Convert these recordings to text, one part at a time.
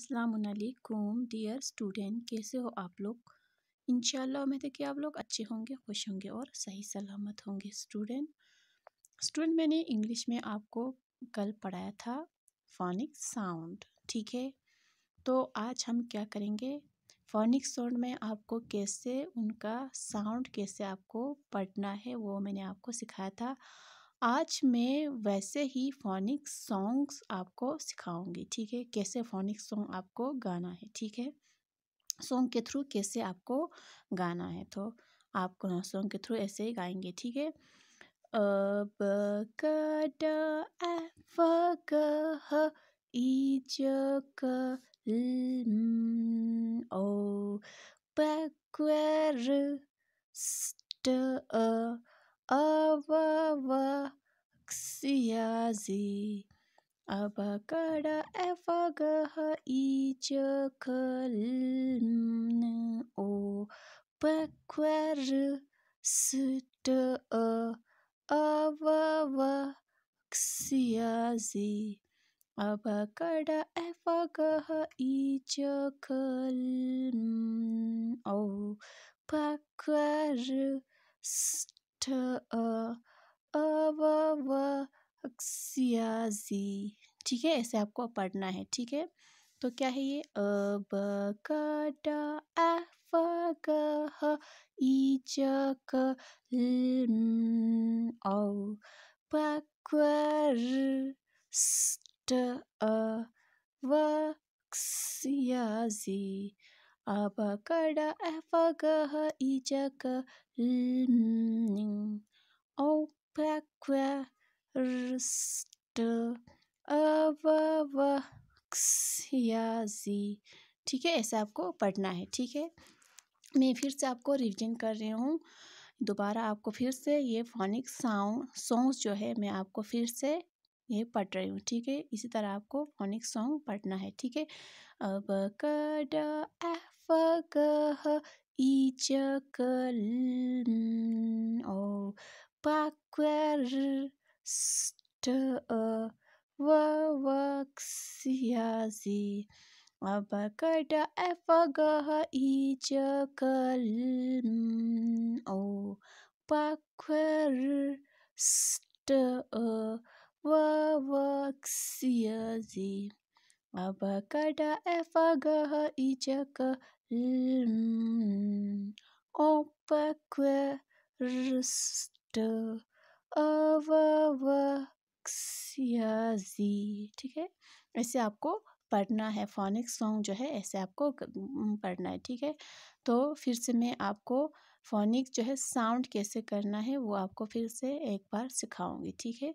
असलकुम dear student कैसे हो आप लोग इन उम्मीद है कि आप लोग अच्छे होंगे खुश होंगे और सही सलामत होंगे स्टूडेंट स्टूडेंट मैंने इंग्लिश में आपको कल पढ़ाया था फोनिक साउंड ठीक है तो आज हम क्या करेंगे फोनिक साउंड में आपको कैसे उनका साउंड कैसे आपको पढ़ना है वो मैंने आपको सिखाया था आज मैं वैसे ही फोनिक सॉन्ग्स आपको सिखाऊंगी ठीक है कैसे फोनिक सॉन्ग आपको गाना है ठीक है सॉन्ग के थ्रू कैसे आपको गाना है तो आप सॉन्ग के थ्रू ऐसे ही गाएंगे ठीक है अब ओ फ 이적을 오 백괴를 अ Avavaxiazi Abakada efagaha ichakalmn o Bekwer sute avavaxiazi Abakada efagaha ichakalmn o Bekwer sute ठ अ अ व व अक्सियाजी ठीक है ऐसे आपको पढ़ना है ठीक है तो क्या है ये अ ब क ड अ फ ग ह ई च क ल म औ प क र स ट अ व क्स या जी أبكر أفجه इज أو بكرست अवक्सयाजी ठीक है ऐसा आपको पढ़ना है ठीक है मैं फिर से आपको रिविजन कर रही हूँ दोबारा आपको फिर से ये फोनिक साउंड सॉन्ग्स जो है मैं आपको फिर से ये पढ़ रही हूँ ठीक है इसी तरह आपको फोनिक सॉन्ग पढ़ना है ठीक है अब क ड एफ ग ह ई च क ओ प क र स ट अ व व क्स य ज़ी अब क ड एफ ग ह ई च क ल ओ प क र स ट अ ووكسيزي أبكدا أفجها إجاك لم أبكرست अवक्सियाजी ठीक है ऐसे आपको पढ़ना है फोनिक सॉन्ग जो है ऐसे आपको पढ़ना है ठीक है तो फिर से मैं आपको फोनिक जो है साउंड कैसे करना है वो आपको फिर से एक बार सिखाऊंगी ठीक है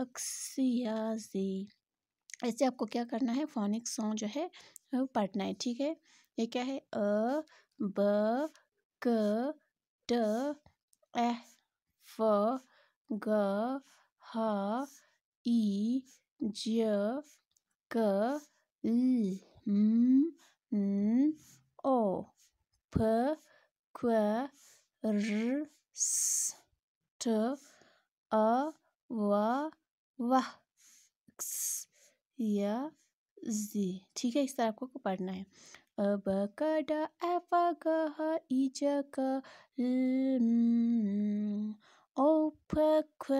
अक्सियाजी ऐसे आपको क्या करना है फोनिक सॉन्ग जो है पढ़ना है ठीक है ये क्या है अ ब क ट एह फ ग ह ई ज क ल म न ओ प क र स ट अ व वह जी ठीक है इस तरह आपको पढ़ना है अब कड एफ ग ह इ ज क ओ फ ख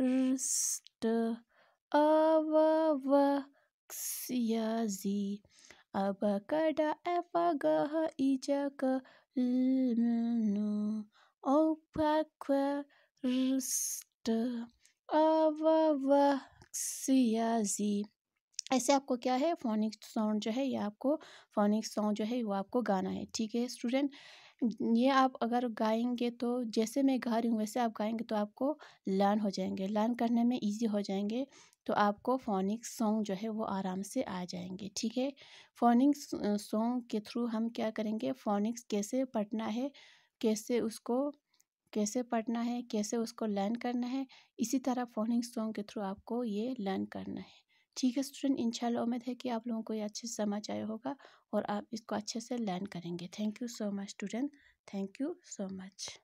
र स्ट अ व व क्स या जी अब कड एफ ग ह इ ज क ल ओ फ ख र स्ट अववक्सयाजी ऐसे आपको क्या है फोनिक साउंड जो है ये आपको फोनिक साउंड जो है वो आपको गाना है ठीक है स्टूडेंट ये आप अगर गाएंगे तो जैसे मैं गा रही हूँ वैसे आप गाएंगे तो आपको लर्न हो जाएंगे लर्न करने में इजी हो जाएंगे तो आपको फोनिक सॉन्ग जो है वो आराम से आ जाएंगे ठीक है फोनिक सॉन्ग के थ्रू हम क्या करेंगे फोनिक्स कैसे पढ़ना है कैसे उसको कैसे पढ़ना है कैसे उसको लर्न करना है इसी तरह फोनिंग सॉन्ग के थ्रू आपको ये लर्न करना है ठीक है स्टूडेंट इंशाल्लाह उम्मीद है कि आप लोगों को ये अच्छे से समझ आया होगा और आप इसको अच्छे से लर्न करेंगे thank you so much student thank you so much